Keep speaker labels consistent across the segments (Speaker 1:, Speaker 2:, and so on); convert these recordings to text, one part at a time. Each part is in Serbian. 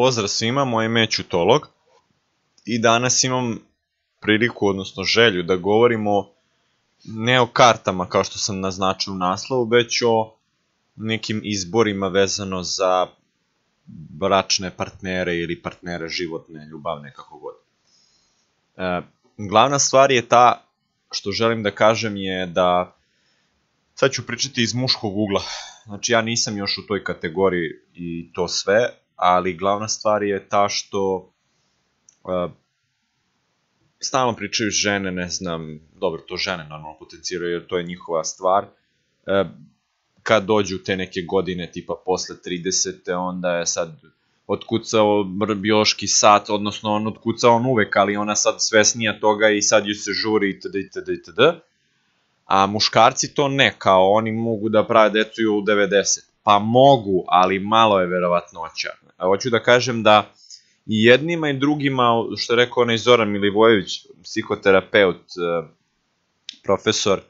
Speaker 1: Pozdrav svima, moje ime je Čutolog i danas imam priliku, odnosno želju, da govorimo ne o kartama kao što sam naznačio u naslovu, već o nekim izborima vezano za bračne partnere ili partnere životne, ljubavne, kako god. E, glavna stvar je ta što želim da kažem je da sad ću pričati iz muškog ugla. Znači ja nisam još u toj kategoriji i to sve, ali glavna stvar je ta što uh, stalno pričaju žene, ne znam, dobro, to žene normalno potenciraju jer to je njihova stvar, uh, kad dođu te neke godine, tipa posle 30. onda je sad otkucao biološki sat, odnosno on otkucao on uvek, ali ona sad svesnija toga i sad ju se žuri itd. itd. itd. A muškarci to ne, kao oni mogu da prave decu u 90 pa mogu, ali malo je verovatnoća. hoću da kažem da i jednima i drugima, što je rekao onaj Zoran Milivojević, psihoterapeut, e, profesor, e,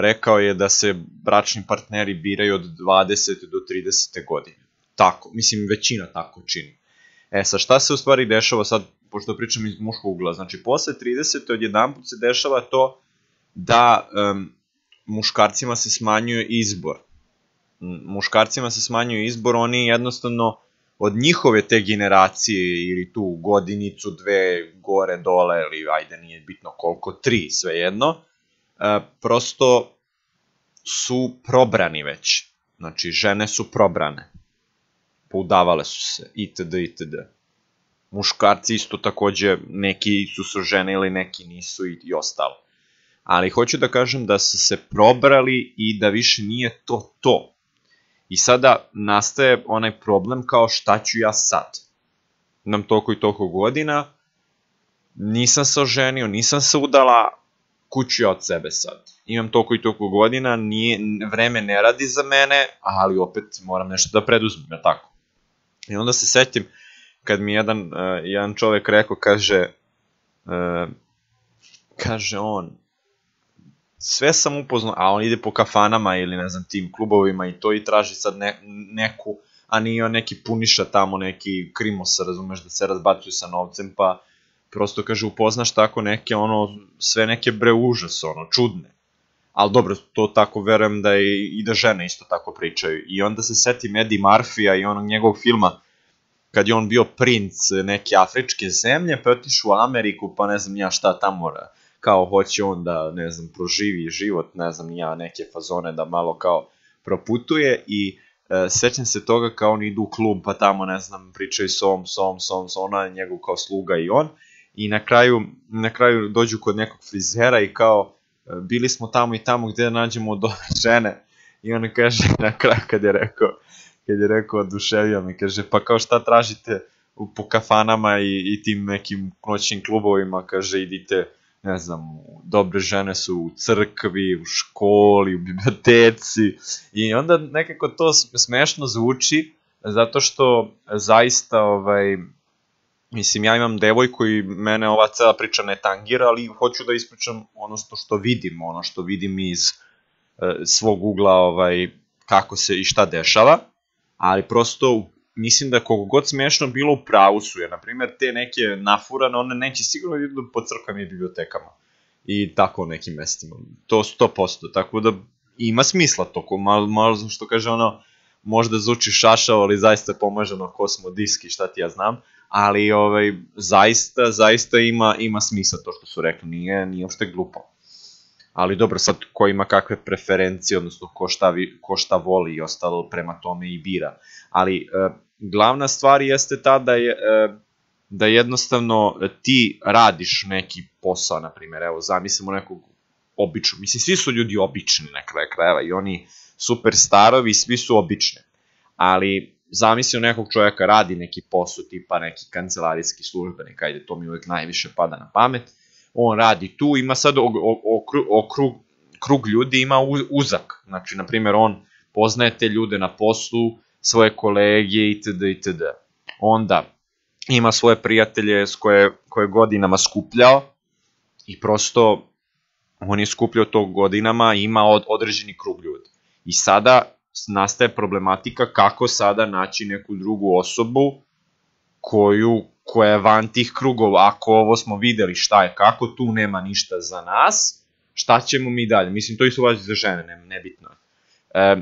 Speaker 1: rekao je da se bračni partneri biraju od 20. do 30. godine. Tako, mislim većina tako čini. E, sa šta se u stvari dešava sad, pošto pričam iz muškog ugla, znači posle 30. jedan put se dešava to da um, muškarcima se smanjuje izbor muškarcima se smanjuje izbor, oni jednostavno od njihove te generacije ili tu godinicu, dve, gore, dole ili ajde nije bitno koliko, tri svejedno, e, prosto su probrani već. Znači, žene su probrane. Poudavale su se, itd., itd. Muškarci isto takođe, neki su se ili neki nisu i, i ostalo. Ali hoću da kažem da su se probrali i da više nije to to I sada nastaje onaj problem kao šta ću ja sad? Nam toliko i toliko godina, nisam se oženio, nisam se udala, kuću ja od sebe sad. Imam toliko i toliko godina, nije, vreme ne radi za mene, ali opet moram nešto da preduzmem, ja tako. I onda se setim, kad mi jedan, uh, jedan čovek rekao, kaže, uh, kaže on, sve sam upoznao, a on ide po kafanama ili ne znam tim klubovima i to i traži sad ne, neku, a nije on neki puniša tamo, neki krimos, razumeš, da se razbacuju sa novcem, pa prosto kaže upoznaš tako neke ono, sve neke bre užas, ono, čudne. Ali dobro, to tako verujem da je, i da žene isto tako pričaju. I onda se setim Eddie murphy i onog njegovog filma kad je on bio princ neke afričke zemlje, pa otiš u Ameriku, pa ne znam ja šta tamo mora kao hoće on da, ne znam, proživi život, ne znam, ja neke fazone da malo kao proputuje i e, sećam se toga kao oni idu u klub pa tamo, ne znam, pričaju s ovom, s ovom, s ovom, s ona, njegov kao sluga i on i na kraju, na kraju dođu kod nekog frizera i kao e, bili smo tamo i tamo gde nađemo od ove žene i ona kaže na kraju kad je rekao kad je rekao oduševio mi, kaže pa kao šta tražite po kafanama i, i tim nekim noćnim klubovima, kaže idite ne znam, dobre žene su u crkvi, u školi, u biblioteci i onda nekako to smešno zvuči zato što zaista ovaj mislim ja imam devojku i mene ova cela priča ne tangira, ali hoću da ispričam ono što što vidim, ono što vidim iz e, svog ugla ovaj kako se i šta dešava, ali prosto u mislim da kogo god smešno bilo u pravu su, jer na primjer te neke nafurane, one neće sigurno idu po crkvama i bibliotekama i tako u nekim mestima, to 100%, tako da ima smisla to, ko, malo, malo što kaže ono, možda zvuči šašao, ali zaista pomaže na kosmodisk i šta ti ja znam, ali ovaj, zaista, zaista ima, ima smisla to što su rekli, nije, nije uopšte glupo ali dobro, sad ko ima kakve preferencije, odnosno ko šta, vi, ko šta voli i ostalo prema tome i bira. Ali e, glavna stvar jeste ta da je... E, da jednostavno ti radiš neki posao, na primjer, evo, zamislimo nekog običnog, mislim, svi su ljudi obični na kraju krajeva i oni superstarovi, svi su obični, ali zamislimo nekog čovjeka radi neki posao tipa neki kancelarijski službenik, ajde, to mi uvek najviše pada na pamet, on radi tu, ima sad okrug, krug ljudi ima uzak, znači, na primjer, on poznaje te ljude na poslu, svoje kolege itd. itd. Onda, ima svoje prijatelje s koje, koje godinama skupljao i prosto on je skupljao to godinama ima od, određeni krug ljudi. I sada nastaje problematika kako sada naći neku drugu osobu koju, koja je van tih krugova, ako ovo smo videli šta je kako, tu nema ništa za nas, šta ćemo mi dalje? Mislim, to isto važi za žene, ne, nebitno je. E,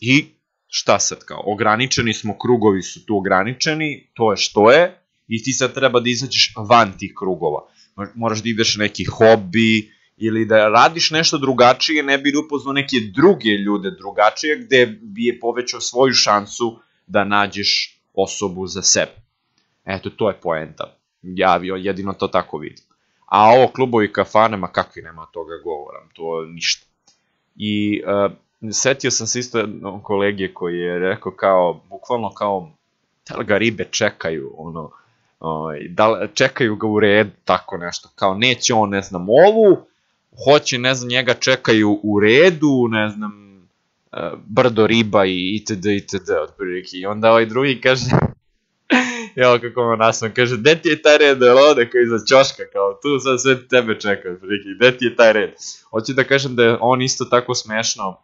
Speaker 1: I šta sad kao, ograničeni smo, krugovi su tu ograničeni, to je što je, i ti sad treba da izađeš van tih krugova. Moraš da ideš neki hobi, ili da radiš nešto drugačije, ne bi da upoznao neke druge ljude drugačije, gde bi je povećao svoju šansu da nađeš osobu za sebe. Eto, to je poenta. Ja jedino to tako vidim. A ovo klubovi kafanama, kakvi nema toga govoram, to ništa. I uh, setio sam se isto jednom kolege koji je rekao kao, bukvalno kao, da ga ribe čekaju, ono, ovaj, da, čekaju ga u redu, tako nešto, kao neće on, ne znam, ovu, hoće, ne znam, njega čekaju u redu, ne znam, e, brdo riba i itd. itd. otprilike. I onda ovaj drugi kaže, Evo kako ono nasno, kaže, gde ti je taj red, je da ovde koji iza ćoška, kao tu sad sve tebe čeka, friki, gde ti je taj red? Hoću da kažem da je on isto tako smešno,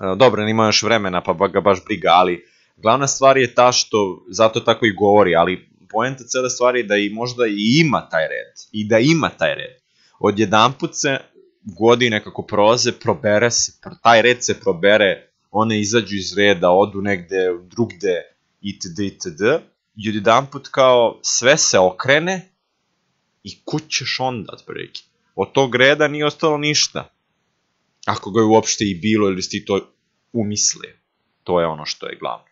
Speaker 1: e, dobro, nima još vremena, pa ga baš briga, ali glavna stvar je ta što, zato tako i govori, ali poenta cele stvari je da i možda i ima taj red, i da ima taj red. jedan put se godine kako prolaze, probere se, taj red se probere, one izađu iz reda, odu negde drugde, itd, itd i put kao sve se okrene i kućeš ćeš onda otprilike. Od tog reda nije ostalo ništa. Ako ga je uopšte i bilo ili si to umisli. To je ono što je glavno.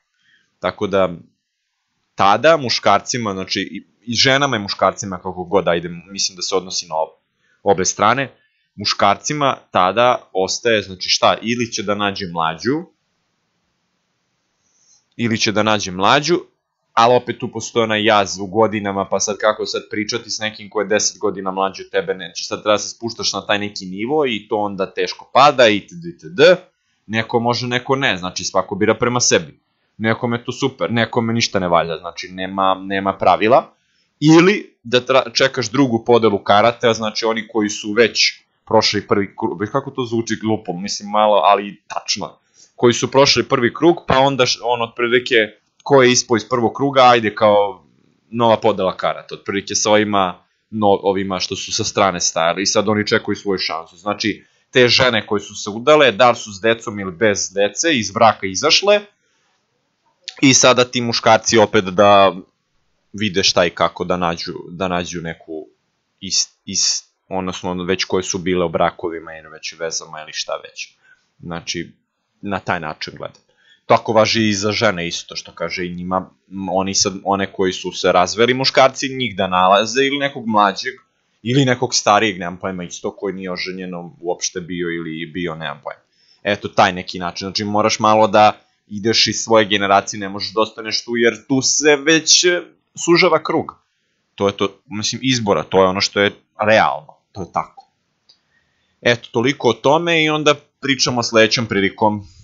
Speaker 1: Tako da, tada muškarcima, znači i ženama i muškarcima kako god, ajde, mislim da se odnosi na obe, obe strane, muškarcima tada ostaje, znači šta, ili će da nađe mlađu, ili će da nađe mlađu, ali opet tu postoje onaj jaz u godinama, pa sad kako sad pričati s nekim ko je 10 godina mlađi od tebe, neće. Sad treba da se spuštaš na taj neki nivo i to onda teško pada i td. itd. Neko može, neko ne, znači svako bira prema sebi. Nekome je to super, nekome ništa ne valja, znači nema, nema pravila. Ili da tra, čekaš drugu podelu karate, znači oni koji su već prošli prvi krug, kako to zvuči glupo, mislim malo, ali tačno, koji su prošli prvi krug, pa onda on otprilike ko je ispao iz prvog kruga, ajde kao nova podela karata, otprilike sa ovima, no, ovima što su sa strane stajali i sad oni čekaju svoju šansu. Znači, te žene koje su se udale, da li su s decom ili bez dece, iz braka izašle i sada ti muškarci opet da vide šta i kako da nađu, da nađu neku ist, ist, odnosno već koje su bile u brakovima ili već vezama ili šta već. Znači, na taj način gledam tako važi i za žene isto, što kaže i njima, oni sad, one koji su se razveli muškarci, njih da nalaze ili nekog mlađeg, ili nekog starijeg, nemam pojma, isto koji nije oženjeno uopšte bio ili bio, nemam pojma. Eto, taj neki način, znači moraš malo da ideš iz svoje generacije, ne možeš da ostaneš tu, jer tu se već e, sužava krug. To je to, mislim, izbora, to je ono što je realno, to je tako. Eto, toliko o tome i onda pričamo sledećom prilikom.